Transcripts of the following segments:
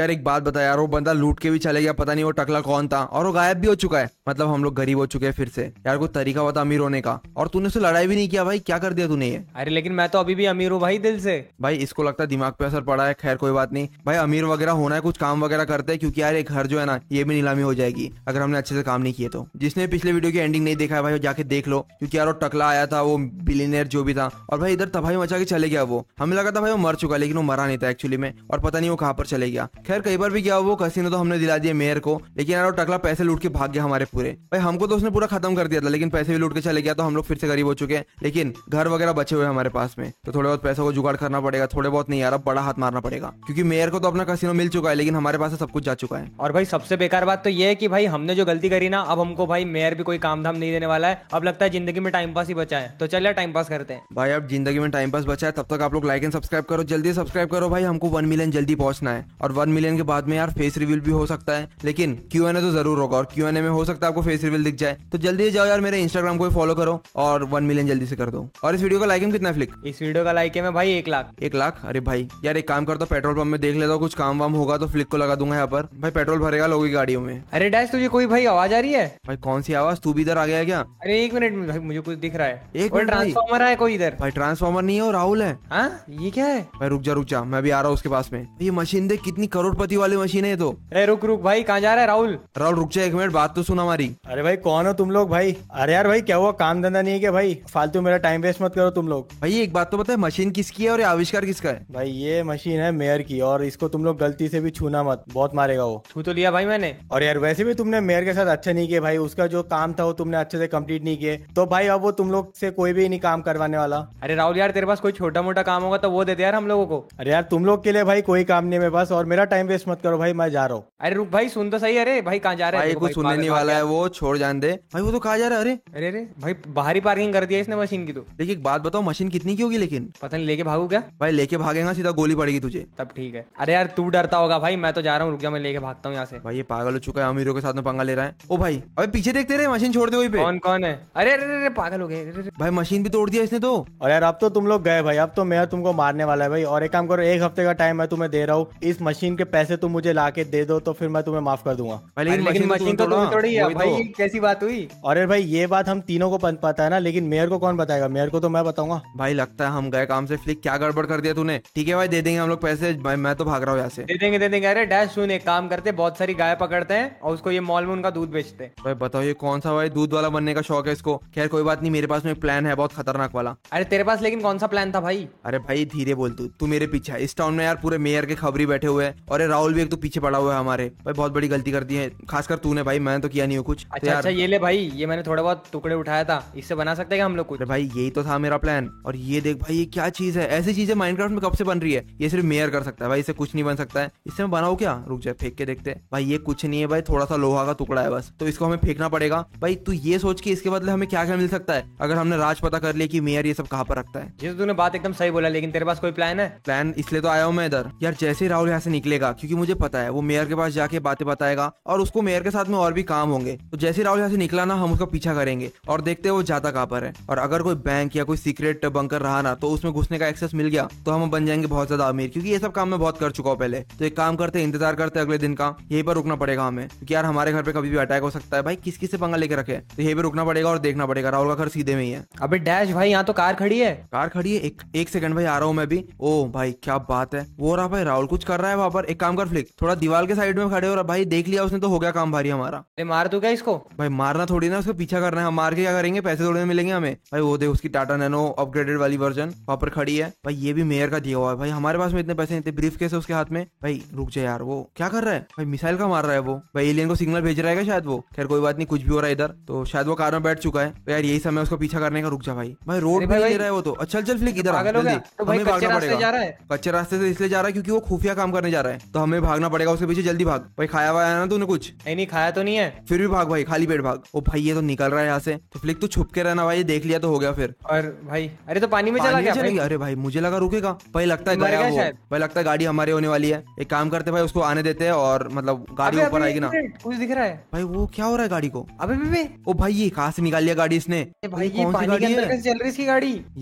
यार एक बात बता यार वो बंदा लूट के भी चले गया पता नहीं वो टकला कौन था और वो गायब भी हो चुका है मतलब हम लोग गरीब हो चुके हैं फिर से यार कोई तरीका होता अमीर होने का और तूने उसे लड़ाई भी नहीं किया भाई क्या कर दिया तूने ये अरे लेकिन मैं तो अभी भी अमीर हूँ भाई दिल से भाई इसको लगता है दिमाग पे असर पड़ा है खैर कोई बात नहीं भाई अमीर वगैरह होना है कुछ काम वगैरह करते हैं क्योंकि यार ये घर जो है ना ये भी नीलामी हो जाएगी अगर हमने अच्छे से काम नहीं किए तो जिसने पिछले वीडियो की एंडिंग नहीं देखा है भाई जाके देख लो क्योंकि यार वो टकला आया था वो बिलीनियर जो भी था और भाई इधर तबाही मचा के चले गया वो हमें लगा था भाई वो मर चुका लेकिन वो मरा नहीं था एक्चुअली में और पता नहीं वो कहाँ पर चले गया खैर कई बार भी गया वो कसीनो तो हमने दिला दिया मेयर को लेकिन यार वो टकला पैसे लूट के भाग गया हमारे पूरे भाई हमको तो उसने पूरा खत्म कर दिया था लेकिन पैसे भी लूट के चले गया तो हम लोग फिर से गरीब हो चुके हैं लेकिन घर वगैरह बचे हुए हमारे पास में तो थोड़े बहुत पैसों को जुगाड़ करना पड़ेगा थोड़े बहुत नहीं यार अब बड़ा हाथ मारना पड़ेगा क्योंकि मेयर को तो अपना कसिनो मिल चुका है लेकिन हमारे पास सब कुछ जा चुका है और भाई सबसे बेकार बात तो ये है कि भाई हमने जो गलती करी ना अब हमको भाई मेयर भी कोई काम धाम नहीं देने वाला है अब लगता है जिंदगी में टाइम पास ही बचा है तो चलिए टाइम पास करते हैं भाई अब जिंदगी में टाइम पास बचा है तब तक आप लोग लाइक एंड सब्सक्राइब करो जल्दी सब्सक्राइब करो भाई हमको वन मिलियन जल्दी पहुंचना है और वन मिलियन के बाद में यार फेस रिव्यू भी हो सकता है लेकिन क्यू एन ए तो जरूर होगा और क्यू एन ए में हो सकता है सकता है आपको फेस रिविल दिख जाए तो जल्दी जाओ यार मेरे इंस्टाग्राम को फॉलो करो और वन मिलियन जल्दी से कर दो और इस वीडियो का लाइक कितना फ्लिक इस वीडियो का लाइक एम है भाई एक लाख एक लाख अरे भाई यार एक काम कर दो पेट्रोल पंप में देख लेता हूँ कुछ काम वाम होगा तो फ्लिक को लगा दूंगा यहाँ पर भाई पेट्रोल भरेगा लोगों की गाड़ियों में अरे डैश तुझे कोई भाई आवाज आ रही है भाई कौन सी आवाज तू भी इधर आ गया क्या अरे एक मिनट मुझे कुछ दिख रहा है एक ट्रांसफॉर्मर है कोई इधर भाई ट्रांसफॉर्मर नहीं है राहुल है आ? हाँ? ये क्या है भाई रुक जा रुक जा मैं भी आ रहा हूँ उसके पास में ये मशीन देख कितनी करोड़पति वाली मशीन है तो अरे रुक रुक भाई कहाँ जा रहा है राहुल राहुल रुक जा एक मिनट बात तो सुना हमारी अरे भाई कौन हो तुम लोग भाई अरे यार भाई क्या हुआ काम धंधा नहीं है क्या भाई फालतू मेरा टाइम वेस्ट मत करो तुम लोग भाई एक बात तो बताए मशीन किसकी है और आविष्कार किसका है भाई ये मशीन है मेयर की और इसको तुम लोग गलती से भी छूना मत बहुत मारेगा वो छू तो लिया भाई मैंने और यार वैसे भी तुमने मेयर के साथ अच्छा नहीं किया भाई उसका जो काम था वो तुमने अच्छे से कम्प्लीट नहीं किया तो भाई अब वो तुम लोग से कोई भी नहीं काम करवाने वाला अरे राहुल यार तेरे पास कोई छोटा मोटा काम होगा तो वो देते यार हम लोगों को अरे यार तुम लोग के लिए भाई कोई काम नहीं है मेरे पास और मेरा टाइम वेस्ट मत करो भाई मैं जा रहा हूँ अरे रुक भाई सुन तो सही अरे भाई कहाँ जा रहे हैं कुछ सुनने नहीं वाला है है वो छोड़ जान दे भाई वो तो कहा जा रहा है अरे अरे अरे भाई बाहरी पार्किंग कर दिया इसने मशीन की तो देखिए एक बात बताओ मशीन कितनी की होगी लेकिन पता नहीं लेके भागू क्या भाई लेके भागेगा सीधा गोली पड़ेगी तुझे तब ठीक है अरे यार तू डरता होगा भाई मैं तो जा रहा हूँ रुक जा मैं लेके भागता हूँ यहाँ से भाई ये पागल हो चुका है अमीरों के साथ में पंगा ले रहा है ओ भाई अभी पीछे देखते रहे मशीन छोड़ दे वही पे कौन कौन है अरे अरे अरे पागल हो गए भाई मशीन भी तोड़ दिया इसने तो और यार अब तो तुम लोग गए भाई अब तो मैं तुमको मारने वाला है भाई और एक काम करो एक हफ्ते का टाइम मैं तुम्हें दे रहा हूँ इस मशीन के पैसे तुम मुझे ला के दे दो तो फिर मैं तुम्हें माफ कर दूंगा लेकिन मशीन तो, तो तोड़ी है भाई, भाई तो। कैसी बात हुई अरे भाई ये बात हम तीनों को पता है ना लेकिन मेयर को कौन बताएगा मेयर को तो मैं बताऊंगा भाई लगता है हम गए काम से फ्लिक क्या गड़बड़ कर दिया तूने ठीक है भाई दे देंगे हम लोग पैसे भाई मैं तो भाग रहा हूँ यहाँ से दे देंगे दे देंगे अरे डैश सुन एक काम करते बहुत सारी गाय पकड़ते हैं और उसको ये मॉल में उनका दूध बेचते हैं भाई बताओ ये कौन सा भाई दूध वाला बनने का शौक है इसको खैर कोई बात नहीं मेरे पास में प्लान है बहुत खतरनाक वाला अरे तेरे पास लेकिन कौन सा प्लान था भाई अरे भाई धीरे बोल तू तू मेरे पीछे इस टाउन में यार पूरे मेयर के खबरी बैठे हुए हैं और राहुल भी एक तो पीछे पड़ा हुआ है हमारे भाई बहुत बड़ी गलती कर दी है खासकर तूने भाई मैंने तो किया नहीं कुछ अच्छा तो अच्छा ये ले भाई ये मैंने थोड़ा बहुत टुकड़े उठाया था इससे बना सकते हैं हम लोग कुछ अरे भाई यही तो था मेरा प्लान और ये देख भाई ये क्या चीज है ऐसी चीजें माइनक्राफ्ट में कब से बन रही है ये सिर्फ मेयर कर सकता है भाई इसे कुछ नहीं बन सकता है इससे मैं बनाऊ क्या रुक जाए फेंक के देखते भाई ये कुछ नहीं है भाई थोड़ा सा लोहा का टुकड़ा है बस तो इसको हमें फेंकना पड़ेगा भाई तू ये सोच के इसके बदले हमें क्या क्या मिल सकता है अगर हमने राज पता कर लिया की मेयर ये सब कहाँ पर रखता है जैसे तूने बात एकदम सही बोला लेकिन तेरे पास कोई प्लान है प्लान इसलिए तो आया हूँ मैं इधर यार जैसे ही राहुल यहाँ से निकलेगा क्योंकि मुझे पता है वो मेयर के पास जाके बातें बताएगा और उसको मेयर के साथ में और भी काम होंगे होंगे तो जैसे राहुल यहाँ से निकला ना हम उसका पीछा करेंगे और देखते हैं वो जाता कहाँ पर है और अगर कोई बैंक या कोई सीक्रेट बंकर रहा ना तो उसमें घुसने का एक्सेस मिल गया तो हम बन जाएंगे बहुत ज्यादा अमीर क्योंकि ये सब काम मैं बहुत कर चुका हूँ पहले तो एक काम करते इंतजार करते अगले दिन का यही पर रुकना पड़ेगा हमें क्योंकि यार हमारे घर पे कभी भी अटैक हो सकता है भाई किस किस से पंगा लेकर रखे तो यही पर रुकना पड़ेगा और देखना पड़ेगा राहुल का घर सीधे में ही है अभी डैश भाई यहाँ तो कार खड़ी है कार खड़ी है एक, एक सेकंड भाई आ रहा हूँ मैं भी ओ भाई क्या बात है वो रहा भाई राहुल कुछ कर रहा है वहाँ पर एक काम कर फ्लिक थोड़ा दीवार के साइड में खड़े हो रहा भाई देख लिया उसने तो हो गया काम भारी हमारा मार तो दू क्या इसको भाई मारना थोड़ी ना उसको पीछा करना है हम मार के क्या करेंगे पैसे थोड़े मिलेंगे हमें भाई वो देख उसकी टाटा नैनो अपग्रेडेड वाली वर्जन वहां पर खड़ी है भाई ये भी मेयर का दिया हुआ है भाई हमारे पास में इतने पैसे थे ब्रीफ कैसे उसके हाथ में भाई रुक जाए यार वो क्या कर रहा है भाई मिसाइल का मार रहा है वो भाई एलियन को सिग्नल भेज रहा है शायद वो खैर कोई बात नहीं कुछ भी हो रहा है इधर तो शायद वो कार में बैठ चुका है तो यार यही समय उसको पीछा करने का रुक जा भाई भाई रोड पे ले रहा है वो तो अच्छा चल फ्लिक तो इधर तो हमें भागना पड़ेगा कच्चे रास्ते से इसलिए जा रहा है क्योंकि वो खुफिया काम करने जा रहा है तो हमें भागना पड़ेगा उसके पीछे जल्दी भाग भाई खाया वाया ना तूने कुछ नहीं खाया तो नहीं है फिर भी भाग भाई खाली पेट भाग ओ भाई ये तो निकल रहा है यहाँ से तो फ्लिक तो छुप के रहना भाई देख लिया तो हो गया फिर और भाई अरे तो पानी में चला गया भाई अरे भाई मुझे लगा रुकेगा भाई लगता है गया वो भाई लगता है गाड़ी हमारे होने वाली है एक काम करते भाई उसको आने देते हैं और मतलब गाड़ी ऊपर आएगी ना कुछ दिख रहा है भाई वो क्या हो रहा है गाड़ी को अभी अबे ओ भाई ये कहा से निकाल लिया गाड़ी इसने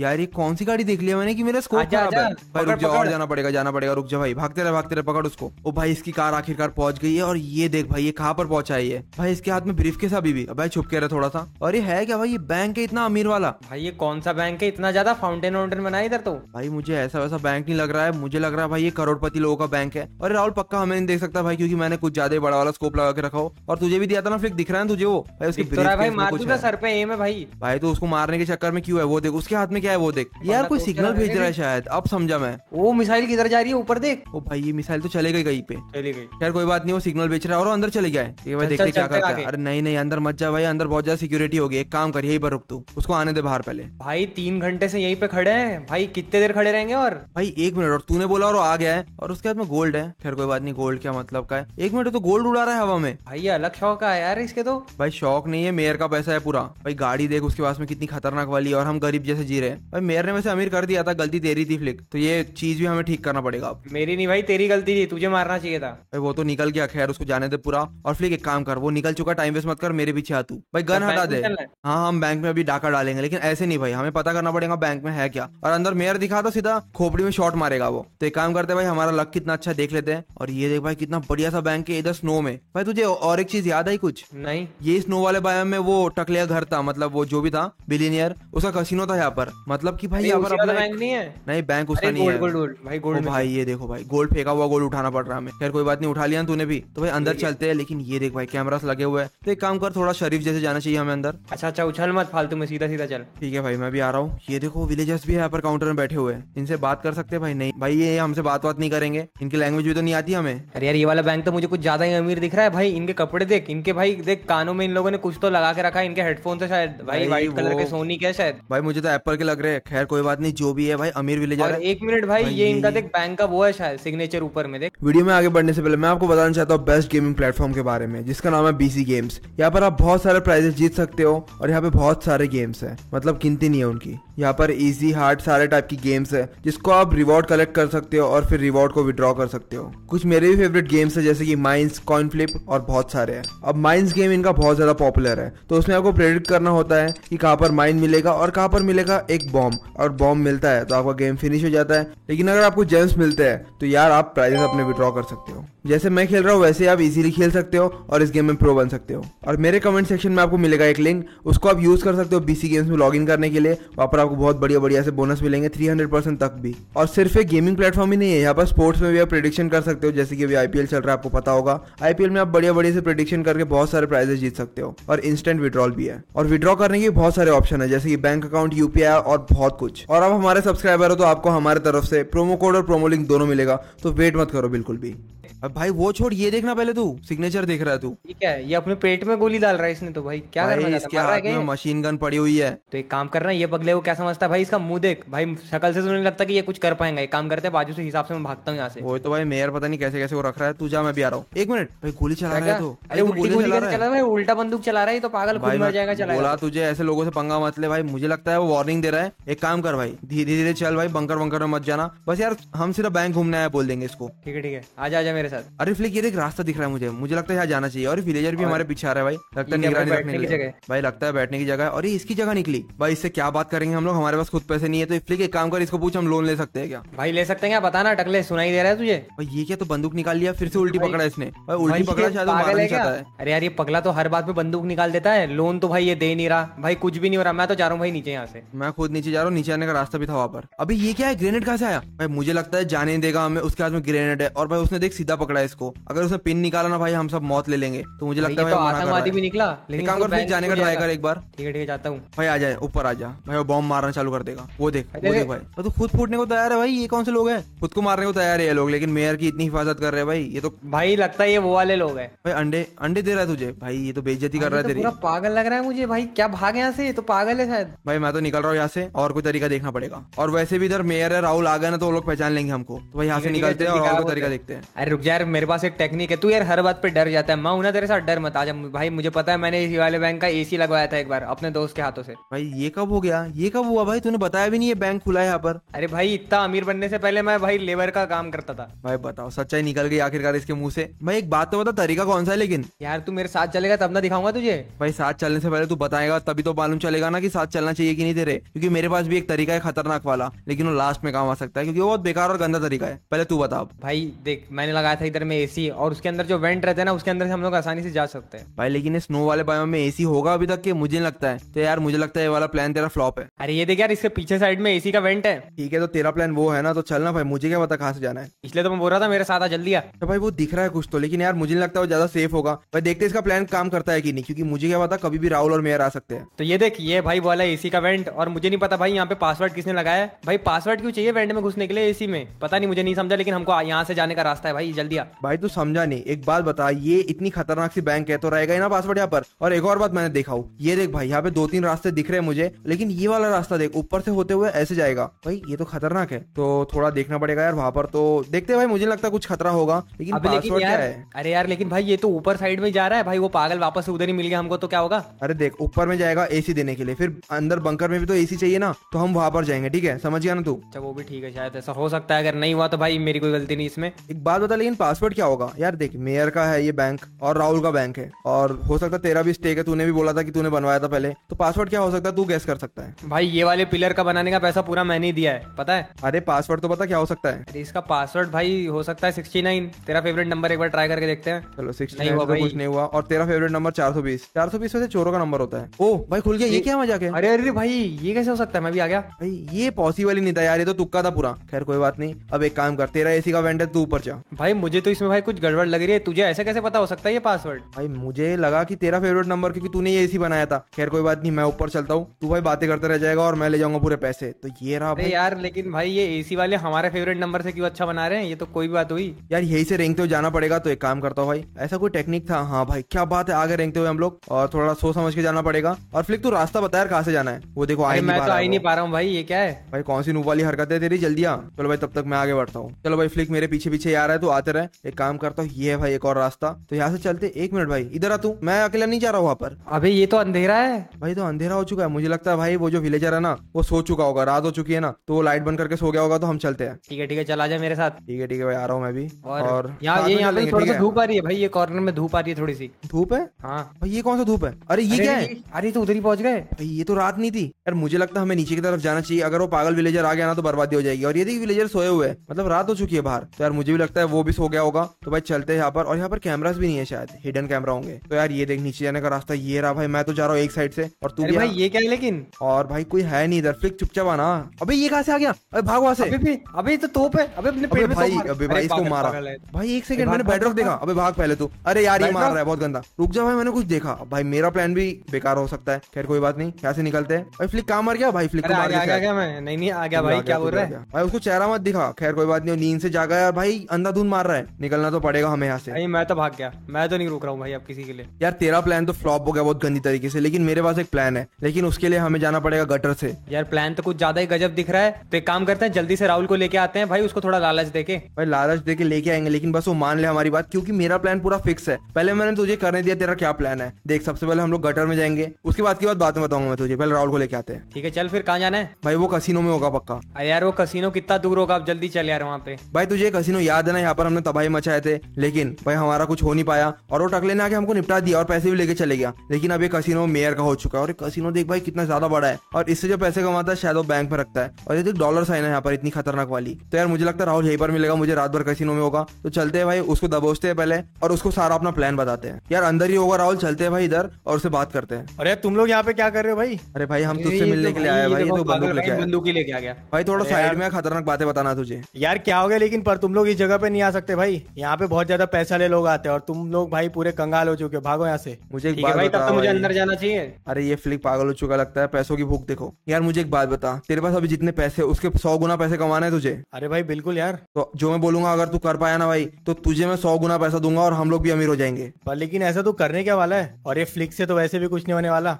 यार ये कौन सी गाड़ी देख लिया मैंने की मेरा स्कोप खराब है भाई रुक जाओ और जाना पड़ेगा जाना पड़ेगा रुक जा भाई भागते रहे भागते रहे पकड़ उसको ओ भाई इसकी कार आखिरकार पहुंच गई है और ये देख भाई ये कहाँ पर पहुंचा है ये भाई इसके हाथ में ब्रीफ केस अभी भी भाई छुप के रहा थोड़ा सा और ये है क्या भाई ये बैंक है इतना अमीर वाला भाई ये कौन सा बैंक है इतना ज्यादा फाउंटेन वाउंटेन बना इधर तो भाई मुझे ऐसा वैसा बैंक नहीं लग रहा है मुझे लग रहा है भाई ये करोड़पति लोगों का बैंक है और राहुल पक्का हमें नहीं देख सकता भाई क्योंकि मैंने कुछ ज्यादा बड़ा वाला स्कोप लगा के रखा हो और तुझे भी दिया था ना फ्लिक दिख रहा है तुझे वो भाई तो भाई मार सर पे एम है भाई भाई तो उसको मारने के चक्कर में क्यों है वो देख उसके हाथ में क्या है वो देख यार कोई तो सिग्नल भेज रहा है शायद अब समझा मैं वो मिसाइल किधर जा रही है ऊपर देख ओ भाई ये मिसाइल तो चले गई कहीं पे चली गई यार कोई बात नहीं वो सिग्नल बेच रहा है और अंदर चले गए देखते क्या करता है आगे अरे नहीं नहीं अंदर मत जा भाई अंदर बहुत ज्यादा सिक्योरिटी होगी एक काम कर यही पर रुक तू उसको आने दे बाहर पहले भाई तीन घंटे से यही पे खड़े हैं भाई कितने देर खड़े रहेंगे और भाई एक मिनट और तूने बोला और आ गया है और उसके हाथ में गोल्ड है खैर कोई बात नहीं गोल्ड क्या मतलब का है एक मिनट तो गोल्ड उड़ा रहा है हवा में भाई अलग शौक है यार इसके तो भाई शौक नहीं है मेयर का पैसा है पूरा भाई गाड़ी देख उसके पास में कितनी खतरनाक वाली और हम गरीब जैसे जी रहे हैं भाई मेयर ने वैसे अमीर कर दिया था गलती तेरी थी फ्लिक तो ये चीज भी हमें ठीक करना पड़ेगा मेरी नहीं भाई तेरी गलती थी तुझे मारना चाहिए था भाई वो तो निकल गया खैर उसको जाने दे पूरा और फ्लिक एक काम कर वो निकल चुका का टाइम वेस्ट मत कर मेरे पीछे आ तू भाई गन तो हटा दे हाँ हम बैंक में अभी डाका डालेंगे लेकिन ऐसे नहीं भाई हमें पता करना पड़ेगा बैंक में है क्या और अंदर मेयर दिखा तो सीधा खोपड़ी में शॉट मारेगा वो तो एक काम करते हैं भाई हमारा लक कितना अच्छा देख लेते हैं और ये देख भाई कितना बढ़िया सा बैंक है इधर स्नो में भाई तुझे और एक चीज याद आई कुछ नहीं ये स्नो वाले बायो में वो टकलिया घर था मतलब वो जो भी था बिलीनियर उसका कसिनो था यहाँ पर मतलब की भाई यहाँ पर तो अपना बैंक नहीं है नहीं बैंक उसका नहीं है भाई गोल्ड भाई ये देखो भाई गोल्ड फेंका हुआ गोल्ड उठाना पड़ रहा है हमें खैर कोई बात नहीं उठा लिया तूने भी तो भाई अंदर चलते हैं लेकिन ये देख भाई कैमरा लगे हुए है तो एक काम कर थोड़ा शरीफ जैसे जाना चाहिए हमें अंदर अच्छा अच्छा उछल मत फालतू में सीधा सीधा चल ठीक है भाई मैं भी आ रहा हूँ ये देखो विलेजर्स भी यहाँ पर काउंटर में बैठे हुए हैं इनसे बात कर सकते हैं भाई नहीं भाई ये हमसे बात बात नहीं करेंगे इनकी लैंग्वेज भी तो नहीं आती हमें अरे यार ये वाला बैंक तो मुझे कुछ ज्यादा ही अमीर दिख रहा है भाई इनके कपड़े देख इनके भाई देख कानों में इन लोगों ने कुछ तो लगा के रखा है इनके हेडफोन से शायद भाई व्हाइट कलर के सोनी के शायद भाई मुझे तो एप्पल के लग रहे हैं खैर कोई बात नहीं जो भी है भाई अमीर विलेजर एक मिनट भाई ये इनका देख बैंक का वो है शायद सिग्नेचर ऊपर में देख वीडियो में आगे बढ़ने से पहले मैं आपको बताना चाहता हूँ बेस्ट गेमिंग प्लेटफॉर्म के बारे में जिसका नाम है बीसी गेम्स यहाँ पर आप बहुत सारे प्राइजेस जीत सकते हो और यहाँ पे बहुत सारे गेम्स हैं मतलब गिनती नहीं है उनकी यहाँ पर इजी हार्ड सारे टाइप की गेम्स है जिसको आप रिवॉर्ड कलेक्ट कर सकते हो और फिर रिवॉर्ड को विड्रॉ कर सकते हो कुछ मेरे भी फेवरेट गेम्स है जैसे कि माइंस कॉइन फ्लिप और बहुत सारे हैं अब माइंस गेम इनका बहुत ज्यादा पॉपुलर है तो उसमें आपको प्रेडिक्ट करना होता है कि कहाँ पर माइन मिलेगा और कहाँ पर मिलेगा एक बॉम्ब और बॉम्ब मिलता है तो आपका गेम फिनिश हो जाता है लेकिन अगर आपको जेम्स मिलते हैं तो यार आप प्राइजेस अपने विड्रॉ कर सकते हो जैसे मैं खेल रहा हूँ वैसे आप इजीली खेल सकते हो और इस गेम में प्रो बन सकते हो और मेरे कमेंट सेक्शन में आपको मिलेगा एक लिंक उसको आप यूज कर सकते हो बीसी गेम्स में लॉग करने के लिए वहाँ पर आपको बहुत बढ़िया बढ़िया से बोनस मिलेंगे 300 परसेंट तक भी और सिर्फ एक गेमिंग प्लेटफॉर्म ही नहीं है यहाँ पर स्पोर्ट्स में भी आप प्रिडिक्शन कर सकते हो जैसे कि अभी आईपीएल चल रहा है आपको पता होगा आईपीएल में आप बढ़िया बढ़िया से प्रिडिक्शन करके बहुत सारे प्राइजेस जीत सकते हो और इंस्टेंट विड्रॉल भी है और विड्रॉ करने के बहुत सारे ऑप्शन है जैसे कि बैंक अकाउंट यूपीआई और बहुत कुछ और आप हमारे सब्सक्राइबर हो तो आपको हमारे तरफ से प्रोमो कोड और प्रोमो लिंक दोनों मिलेगा तो वेट मत करो बिल्कुल भी अब भाई वो छोड़ ये देखना पहले तू सिग्नेचर देख रहा है तू ठीक है ये अपने पेट में गोली डाल रहा है इसने तो भाई क्या भाई करना इसके हाथ में मशीन गन पड़ी हुई है तो एक काम करना ये पगले को क्या समझता है भाई इसका मुंह देख भाई शकल से तो नहीं लगता कि ये कुछ कर पाएंगे एक काम करते हैं बाजू से हिसाब से मैं भागता हूँ यहाँ से वो तो भाई मेयर पता नहीं कैसे कैसे वो रख रहा है तू जा मैं भी आ रहा हूँ एक मिनट भाई गोली चला रहा है तो अरे गोली चला रहा है उल्टा बंदूक चला रहा है तो पागल भाई मर जाएगा चला बोला तुझे ऐसे लोगों से पंगा मत ले भाई मुझे लगता है वो वार्निंग दे रहा है एक काम कर भाई धीरे धीरे चल भाई बंकर बंकर में मत जाना बस यार हम सिर्फ बैंक घूमने आया बोल देंगे इसको ठीक है ठीक है आ जा मेरे साथ अरे फ्लिक ये देख रास्ता दिख रहा है मुझे मुझे लगता है यहाँ जाना चाहिए और विलेजर भी हमारे पीछे आ रहा है भाई लगता है निगरानी रखने की जगह भाई लगता है बैठने की जगह और ये इसकी जगह निकली भाई इससे क्या बात करेंगे हम लोग हमारे पास खुद पैसे नहीं है तो फ्लिक एक काम कर इसको पूछ हम लोन ले सकते हैं क्या भाई ले सकते हैं क्या बताना टकले सुनाई दे रहा है तुझे भाई ये क्या तो बंदूक निकाल लिया फिर से उल्टी पकड़ा इसने भाई उल्टी पकड़ा शायद मारना चाहता है अरे यार ये पगला तो हर बात में बंदूक निकाल देता है लोन तो भाई ये दे नहीं रहा भाई कुछ भी नहीं हो रहा मैं तो जा रहा हूँ भाई नीचे यहाँ से मैं खुद नीचे जा रहा हूँ नीचे आने का रास्ता भी था वहाँ पर अभी ये क्या है ग्रेनेड कहाँ से आया भाई मुझे लगता है जाने देगा हमें उसके हाथ में ग्रेनेड है और भाई उसने देख सीधा पकड़ा इसको अगर उसने पिन निकाला ना भाई हम सब मौत ले लेंगे तो मुझे लगता तो है भी निकला कर फिर जाने का ट्राई कर एक बार ठीक है जाता हूँ भाई आ जाए ऊपर आ जा भाई वो बॉम्ब मारना चालू कर देगा वो देख वो देख भाई तो खुद फूटने को तैयार है भाई ये कौन से लोग है खुद को मारने को तैयार है ये लोग लेकिन मेयर की इतनी हिफाजत कर रहे हैं भाई ये तो भाई लगता है ये वो वाले लोग है भाई अंडे अंडे दे रहा है तुझे भाई ये तो बेइज्जती कर रहा है तो तेरी पागल लग रहा है मुझे भाई क्या भाग यहाँ से तो पागल है शायद भाई मैं तो निकल रहा हूँ यहाँ से और कोई तरीका देखना पड़ेगा और वैसे भी इधर मेयर है राहुल आ गए ना तो वो लोग पहचान लेंगे हमको तो भाई यहाँ से निकलते हैं और तरीका देखते हैं अरे रुक जा यार मेरे पास एक टेक्निक है तू यार हर बात पे डर जाता है मैं उन्हें तेरे साथ डर मत आज भाई मुझे पता है मैंने इसी वाले बैंक का एसी लगवाया था एक बार अपने दोस्त के हाथों से भाई ये कब हो गया ये कब हुआ भाई तूने बताया भी नहीं ये बैंक खुला है यहाँ पर अरे भाई इतना अमीर बनने से पहले मैं भाई लेबर का काम करता था भाई बताओ सच्चाई निकल गई आखिरकार इसके मुंह से भाई एक बात तो बता तरीका कौन सा है लेकिन यार तू मेरे साथ चलेगा तब ना दिखाऊंगा तुझे भाई साथ चलने से पहले तू बताएगा तभी तो मालूम चलेगा ना कि साथ चलना चाहिए कि नहीं तेरे क्योंकि मेरे पास भी एक तरीका है खतरनाक वाला लेकिन वो लास्ट में काम आ सकता है क्योंकि वो बहुत बेकार और गंदा तरीका है पहले तू बता भाई देख मैंने लगाया था इधर में एसी और उसके अंदर जो वेंट रहते हैं ना उसके अंदर से हम लोग आसानी से जा सकते हैं भाई लेकिन स्नो वाले बायो में एसी होगा अभी तक के मुझे नहीं लगता है तो यार मुझे लगता है ये वाला प्लान तेरा फ्लॉप है अरे ये देख यार इसके पीछे साइड में एसी का वेंट है ठीक है तो तेरा प्लान वो है ना तो चलना भाई मुझे क्या पता कहाँ से जाना है इसलिए तो मैं बोल रहा था मेरे साथ आ जल्दी आ तो भाई वो दिख रहा है कुछ तो लेकिन यार मुझे नहीं लगता वो ज्यादा सेफ होगा भाई देखते इसका प्लान काम करता है की नहीं क्यूँकी मुझे क्या पता कभी भी राहुल और मेयर आ सकते हैं तो ये देख ये भाई वाला एसी का वेंट और मुझे नहीं पता भाई यहाँ पे पासवर्ड किसने लगाया है भाई पासवर्ड क्यों चाहिए वेंट में घुसने के लिए एसी में पता नहीं मुझे नहीं समझा लेकिन हमको यहाँ से जाने का रास्ता है भाई जल्दी दिया भाई तू समझा नहीं एक बात बता ये इतनी खतरनाक सी बैंक है तो रहेगा ही ना पासवर्ड यहाँ पर और एक और बात मैंने देखा हूँ ये देख भाई यहाँ पे दो तीन रास्ते दिख रहे हैं मुझे लेकिन ये वाला रास्ता देख ऊपर से होते हुए ऐसे जाएगा भाई ये तो खतरनाक है तो थोड़ा देखना पड़ेगा यार वहाँ पर तो देखते भाई मुझे लगता है कुछ खतरा होगा लेकिन पासवर्ड क्या है अरे यार लेकिन भाई ये तो ऊपर साइड में जा रहा है भाई वो पागल वापस उधर ही मिल गया हमको तो क्या होगा अरे देख ऊपर में जाएगा एसी देने के लिए फिर अंदर बंकर में भी तो एसी चाहिए ना तो हम वहाँ पर जाएंगे ठीक है समझ गया ना तू वो भी ठीक है शायद ऐसा हो सकता है अगर नहीं हुआ तो भाई मेरी कोई गलती नहीं इसमें एक बात बता लेकिन लेकिन पासवर्ड क्या होगा यार देख मेयर का है ये बैंक और राहुल का बैंक है और हो सकता है तेरा भी स्टेक है तूने भी बोला था कि तूने बनवाया था पहले तो पासवर्ड क्या हो सकता है तू गैस कर सकता है भाई ये वाले पिलर का बनाने का पैसा पूरा मैंने ही दिया है पता है अरे पासवर्ड तो पता क्या हो सकता है इसका पासवर्ड भाई हो सकता है सिक्सटी नाइन तेरा फेवरेट नंबर एक बार ट्राई करके देखते हैं चलो सिक्सटी नाइन तो कुछ नहीं हुआ और तेरा फेवरेट नंबर चार सौ बीस चार सौ बीस वैसे चोरों का नंबर होता है ओ भाई खुल गया ये क्या मजाक है अरे अरे भाई ये कैसे हो सकता है मैं भी आ गया भाई ये पॉसिबल ही नहीं था यार ये तो तुक्का था पूरा खैर कोई बात नहीं अब एक काम कर तेरा एसी का वेंडर तू ऊपर जा भाई मुझे तो इसमें भाई कुछ गड़बड़ लग रही है तुझे ऐसे कैसे पता हो सकता है ये पासवर्ड भाई मुझे लगा कि तेरा फेवरेट नंबर क्योंकि तूने ये ऐसी बनाया था खैर कोई बात नहीं मैं ऊपर चलता हूँ तू भाई बातें करता रह जाएगा और मैं ले जाऊंगा पूरे पैसे तो ये रहा भाई यार लेकिन भाई ये एसी वाले हमारे फेवरेट नंबर से क्यों अच्छा बना रहे हैं ये तो कोई बात हुई यार यही से रेंगते हुए जाना पड़ेगा तो एक काम करता हूँ भाई ऐसा कोई टेक्निक था हाँ भाई क्या बात है आगे रेंगते हुए हम लोग और थोड़ा सोच समझ के जाना पड़ेगा और फ्लिक तू रास्ता बता यार से जाना है वो देखो आई मैं तो आई नहीं पा रहा हूँ भाई ये क्या है भाई कौन सी नूब वाली हरकत है तेरी जल्दी चलो भाई तब तक मैं आगे बढ़ता हूँ चलो भाई फ्लिक मेरे पीछे पीछे आ रहा है तो आते तरह एक काम करता हूँ ये है भाई एक और रास्ता तो यहाँ से चलते एक मिनट भाई इधर आ तू मैं अकेला नहीं जा रहा हूँ वहाँ पर अभी ये तो अंधेरा है भाई तो अंधेरा हो चुका है मुझे लगता है भाई वो जो विलेजर है ना वो सो चुका होगा रात हो चुकी है ना तो लाइट बंद करके सो गया होगा तो हम चलते हैं ठीक है ठीक है चला जाए मेरे साथ ठीक है ठीक है भाई आ रहा हूँ मैं भी और यहाँ ये यहाँ पे थोड़ा सा धूप आ रही है भाई ये कॉर्नर में धूप आ रही है थोड़ी सी धूप है हाँ भाई ये कौन सा धूप है अरे ये क्या है अरे तो उधर ही पहुंच गए भाई ये तो रात नहीं थी यार मुझे लगता है हमें नीचे की तरफ जाना चाहिए अगर वो पागल विलेजर आ गया ना तो बर्बादी हो जाएगी और ये देखिए विलेजर सोए हुए हैं मतलब रात हो चुकी है बाहर तो यार मुझे भी लगता है वो भी हो गया होगा तो भाई चलते यहाँ पर और यहाँ पर कैमरास भी नहीं है शायद हिडन कैमरा होंगे तो यार ये देख नीचे जाने का रास्ता ये रहा भाई मैं तो जा रहा हूँ एक साइड से और तू भाई ये क्या है लेकिन और भाई कोई है नहीं इधर फ्लिक चुपचाप आना अभी ये कहा से आ गया अभी भाग वहां से अभी तो तोप है अबे अपने पेट भाई अभी भाई इसको मारा भाई एक सेकंड मैंने बेडरॉक देखा अभी भाग पहले तू अरे यार ये मार रहा है बहुत गंदा रुक जा भाई मैंने कुछ देखा भाई मेरा प्लान भी बेकार हो सकता है खैर कोई बात नहीं कैसे निकलते हैं भाई फ्लिक कहाँ मर गया भाई फ्लिक तो मार गया मैं नहीं नहीं आ गया भाई क्या बोल रहा है भाई उसको चेहरा मत दिखा खैर कोई बात नहीं नींद से जागा यार भाई अंधाधुन मार रहा है निकलना तो पड़ेगा हमें यहाँ से नहीं मैं तो भाग गया मैं तो नहीं रुक रहा हूँ भाई अब किसी के लिए यार तेरा प्लान तो फ्लॉप हो गया बहुत गंदी तरीके से लेकिन मेरे पास एक प्लान है लेकिन उसके लिए हमें जाना पड़ेगा गटर से यार प्लान तो कुछ ज्यादा ही गजब दिख रहा है तो एक काम करते हैं जल्दी से राहुल को लेके आते हैं भाई उसको थोड़ा लालच देके भाई लालच देके लेके आएंगे लेकिन बस वो मान ले हमारी बात क्योंकि मेरा प्लान पूरा फिक्स है पहले मैंने तुझे करने दिया तेरा क्या प्लान है देख सबसे पहले हम लोग गटर में जाएंगे उसके बाद की बात बात बताऊंगा मैं तुझे पहले राहुल को लेके आते हैं ठीक है चल फिर कहाँ जाना है भाई वो कसीनो में होगा पक्का यार वो कसीनो कितना दूर होगा आप जल्दी चल यार वहाँ पे भाई तुझे कसिनो याद है ना यहाँ पर हमने में तबाही मचाए थे लेकिन भाई हमारा कुछ हो नहीं पाया और वो टकले ने आके हमको निपटा दिया और पैसे भी लेके चले गया लेकिन अब ये कसिनो मेयर का हो चुका है और कसिनो देख भाई कितना ज्यादा बड़ा है और इससे जो पैसे कमाता है शायद वो बैंक में रखता है और ये डॉलर तो साइन है यहाँ पर इतनी खतरनाक वाली तो यार मुझे लगता है राहुल यहीं पर मिलेगा मुझे रात भर कसिनो में होगा तो चलते हैं भाई उसको दबोचते हैं पहले और उसको सारा अपना प्लान बताते हैं यार अंदर ही होगा राहुल चलते हैं भाई इधर और उससे बात करते हैं अरे तुम लोग यहाँ पे क्या कर रहे हो भाई अरे भाई हम तुझसे मिलने तो के लिए आया भाई तो, तो बंदूक लेके बंदूक ही लेके आ गया भाई थोड़ा साइड में खतरनाक बातें बताना तुझे यार क्या हो गया लेकिन पर तुम लोग इस जगह पे नहीं आ सकते सकते भाई यहाँ पे बहुत ज्यादा पैसा ले लोग आते हैं और तुम लोग भाई पूरे कंगाल हो चुके भागो यहाँ से मुझे एक बात भाई बता तब तो मुझे अंदर जाना चाहिए अरे ये फ्लिक पागल हो चुका लगता है पैसों की भूख देखो यार मुझे एक बात बता तेरे पास अभी जितने पैसे उसके सौ गुना पैसे कमाना है तुझे अरे भाई बिल्कुल यार तो जो मैं बोलूंगा अगर तू कर पाया ना भाई तो तुझे मैं सौ गुना पैसा दूंगा और हम लोग भी अमीर हो जाएंगे लेकिन ऐसा तो करने क्या वाला है और ये फ्लिक से तो वैसे भी कुछ नहीं होने वाला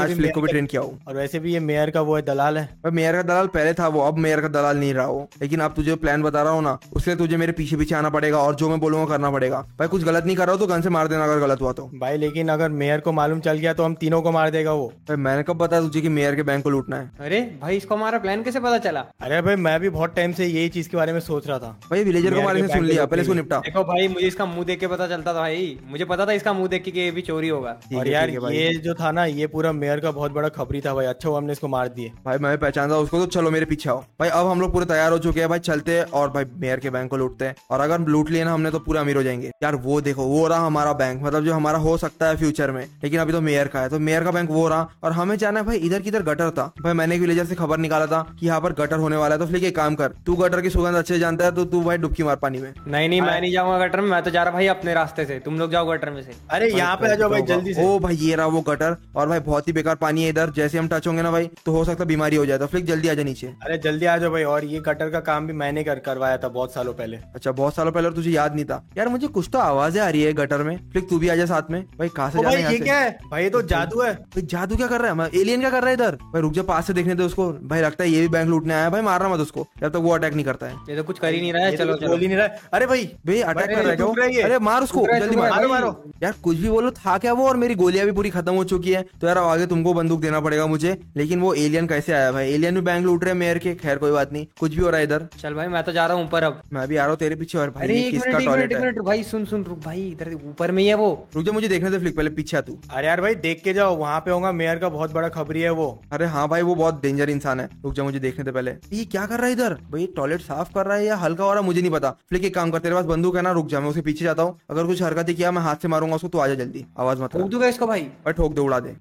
आज फ्लिक को भी ट्रेन किया हूँ और वैसे भी ये मेयर का वो है दलाल है मेयर का दलाल पहले था वो अब मेयर का दलाल नहीं रहा हो लेकिन अब तुझे प्लान बता रहा हूँ ना उससे तुझे मेरे पीछे पीछे आना पड़ेगा और जो मैं बोलूंगा करना पड़ेगा भाई कुछ गलत नहीं कर रहा हो तो गन से मार देना अगर गलत हुआ तो भाई लेकिन अगर मेयर को मालूम चल गया तो हम तीनों को मार देगा वो भाई मैंने कब बताया तुझे की मेयर के बैंक को लूटना है अरे भाई इसको हमारा प्लान कैसे पता चला अरे भाई मैं भी बहुत टाइम से यही चीज के बारे में सोच रहा था भाई विलेजर के बारे में सुन लिया पहले निपटा देखो भाई मुझे इसका मुंह देख के पता चलता था भाई मुझे पता था इसका मुंह देख के भी चोरी होगा और यार ये जो था ना ये पूरा मेयर का बहुत बड़ा खबरी था भाई अच्छा हुआ हमने इसको मार दिए भाई मैं पहचान था उसको तो चलो मेरे पीछे आओ भाई अब हम लोग पूरे तैयार हो चुके हैं भाई चलते हैं और भाई मेयर के बैंक को लूटते हैं और अगर बार लूट लिया ना हमने तो पूरा अमीर हो जाएंगे यार वो देखो वो रहा हमारा बैंक मतलब जो हमारा हो सकता है फ्यूचर में लेकिन अभी तो मेयर का है तो मेयर का बैंक वो रहा और हमें जाना है भाई इधर किधर गटर था भाई मैंने एक विलेजर से खबर निकाला था कि यहाँ पर गटर होने वाला है तो फिर एक काम कर तू गटर की सुगंध अच्छे जानता है तो तू भाई डुबकी मार पानी में नहीं नहीं मैं नहीं जाऊंगा गटर में मैं तो जा रहा भाई अपने रास्ते से तुम लोग जाओ गटर में से अरे यहाँ पे आ जाओ भाई जल्दी से ओ भाई ये रहा वो गटर और भाई बहुत ही बेकार पानी है इधर जैसे हम टच होंगे ना भाई तो हो सकता है बीमारी हो जाए तो फिर जल्दी आ जाए नीचे अरे जल्दी आ जाओ भाई और ये गटर का काम भी मैंने करवाया था बहुत सालों पहले अच्छा बहुत सालों पहले और तुझे याद नहीं था यार मुझे कुछ तो आवाजें आ रही है गटर में फ्लिक तू भी आ जा साथ में भाई कहा से जा रहा क्या है भाई तो जादू है भाई जादू क्या कर रहा है एलियन क्या कर रहा है इधर भाई रुक जा पास से देखने दे उसको भाई लगता है ये भी बैंक लूटने आया भाई मारना मत उसको जब तक वो अटैक नहीं करता है ये तो कुछ कर ही नहीं रहा है तो चलो बोल ही नहीं रहा है अरे भाई भाई अटैक कर रहा है अरे मार उसको जल्दी मारो मारो यार कुछ भी बोलो था क्या वो और मेरी गोलियां भी पूरी खत्म हो चुकी है तो यार आगे तुमको बंदूक देना पड़ेगा मुझे लेकिन वो एलियन कैसे आया भाई एलियन भी बैंक लूट रहे मेयर के खैर कोई बात नहीं कुछ भी हो रहा है इधर चल भाई मैं तो जा रहा हूँ ऊपर अब मैं भी आ रहा हूँ तेरे पीछे और भाई अरे मिनट भाई सुन सुन रुक भाई इधर ऊपर में ही है वो रुक जा मुझे देखने दे फ्लिक पहले पीछे तू अरे यार भाई देख के जाओ वहाँ पे होगा मेयर का बहुत बड़ा खबरी है वो अरे हाँ भाई वो बहुत डेंजर इंसान है रुक जा मुझे देखने दे पहले ये क्या कर रहा है इधर भाई टॉयलेट साफ कर रहा है या हल्का हो रहा है मुझे नहीं पता फ्लिक एक काम कर तेरे पास बंदूक है ना रुक जा मैं उसके पीछे जाता हूँ अगर कुछ हरकत किया मैं हाथ से मारूंगा उसको तो आ जा जल्दी आवाज मत ठोक दूंगा इसको भाई ठोक दे उड़ा दे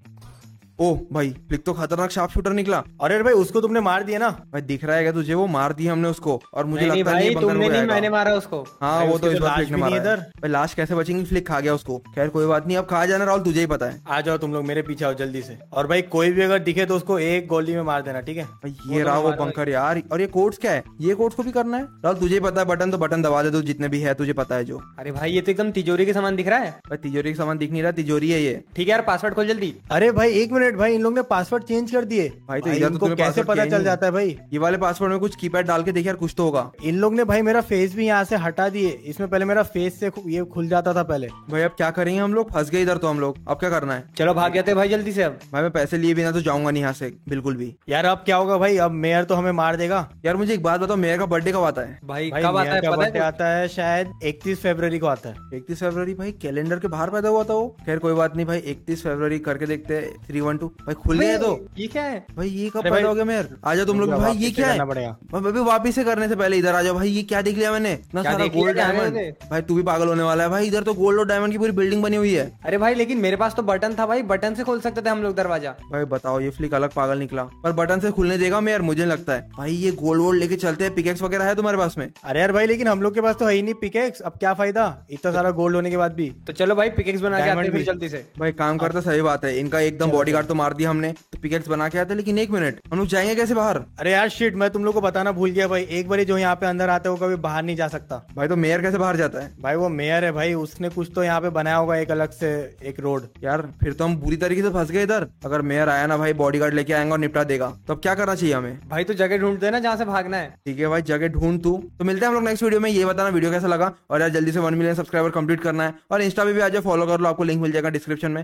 ओ भाई फ्लिक तो खतरनाक शार्प शूटर निकला अरे भाई उसको तुमने मार दिया ना भाई दिख रहा है तुझे वो मार दिया हमने उसको और मुझे लगता है तुमने नहीं मैंने मारा उसको हाँ वो तो इस बार फ्लिक ने मारा इधर भाई लाश कैसे बचेंगे फ्लिक खा गया उसको खैर कोई बात नहीं अब खा जाना राहुल तुझे ही पता है आ जाओ तुम लोग मेरे पीछे आओ जल्दी से और भाई कोई भी अगर दिखे तो उसको एक गोली में मार देना ठीक है ये तो रहा वो पंखर यार और ये कोर्ट्स क्या है ये कोर्ट्स को भी करना है राहुल तुझे पता है बटन तो बटन दबा दे दो जितने भी है तुझे पता है जो अरे भाई ये तो एकदम तिजोरी के सामान दिख रहा है तिजोरी के सामान दिख नहीं रहा तिजोरी है ये ठीक है यार पासवर्ड खोल जल्दी अरे भाई एक मिनट मिनट भाई इन लोग ने पासवर्ड चेंज कर दिए भाई तो इधर तो कैसे पता चल जाता है भाई ये वाले पासवर्ड में कुछ कीपैड डाल के देखिए यार कुछ तो होगा इन लोग ने भाई मेरा फेस भी यहाँ से हटा दिए इसमें पहले मेरा फेस से ये खुल जाता था पहले भाई अब क्या करेंगे हम लोग फंस गए इधर तो हम लोग अब क्या करना है चलो भाग जाते भाई जल्दी से अब भाई मैं पैसे लिए बिना तो जाऊंगा नहीं यहाँ से बिल्कुल भी यार अब क्या होगा भाई अब मेयर तो हमें मार देगा यार मुझे एक बात बताओ मेयर का बर्थडे कब आता है भाई कब आता है पता आता है शायद इकतीस फरवरी को आता है इकतीस फरवरी भाई कैलेंडर के बाहर पैदा हुआ था वो खैर कोई बात नहीं भाई इकतीस फरवरी करके देखते हैं थ्री वन वन टू भाई खुल है तो ये क्या है भाई ये कब पैदा हो गया आ जाओ तुम लोग भाई ये क्या है अभी वापिस से करने से पहले इधर आ जाओ भाई ये क्या देख लिया मैंने ना सारा गोल्ड डायमंड भाई तू भी पागल होने वाला है भाई इधर तो गोल्ड और डायमंड की पूरी बिल्डिंग बनी हुई है अरे भाई लेकिन मेरे पास तो बटन था भाई बटन से खोल सकते थे हम लोग दरवाजा भाई बताओ ये फ्लिक अलग पागल निकला पर बटन से खुलने देगा मेयर मुझे लगता है भाई ये गोल्ड वोल्ड लेके चलते हैं पिकेक्स वगैरह है तुम्हारे पास में अरे यार भाई लेकिन हम लोग के पास तो है ही नहीं पिकेक्स अब क्या फायदा इतना सारा गोल्ड होने के बाद भी तो चलो भाई पिकेक्स बना के आते हैं जल्दी से भाई काम करता सही बात है इनका एकदम बॉडी तो मार दिया हमने तो पिकेट्स बना के आते लेकिन एक मिनट हम लोग जाएंगे कैसे बाहर अरे यार शीट मैं तुम लोग को बताना भूल गया भाई एक बार जो यहाँ पे अंदर आते हो कभी बाहर नहीं जा सकता भाई तो मेयर कैसे बाहर जाता है भाई वो मेयर है भाई उसने कुछ तो यहाँ पे बनाया होगा एक अलग से एक रोड यार फिर तो हम बुरी तरीके से फंस गए इधर अगर मेयर आया ना भाई बॉडी लेके आएंगे और निपटा देगा तो अब क्या करना चाहिए हमें भाई तो जगह ढूंढते ना जहाँ से भागना है ठीक है भाई जगह ढूंढ तू तो मिलते हैं हम लोग नेक्स्ट वीडियो में ये बताना वीडियो कैसा लगा और यार जल्दी से वन मिलियन सब्सक्राइबर कंप्लीट करना है और इंस्टा पे भी आज फॉलो कर लो आपको लिंक मिल जाएगा डिस्क्रिप्शन में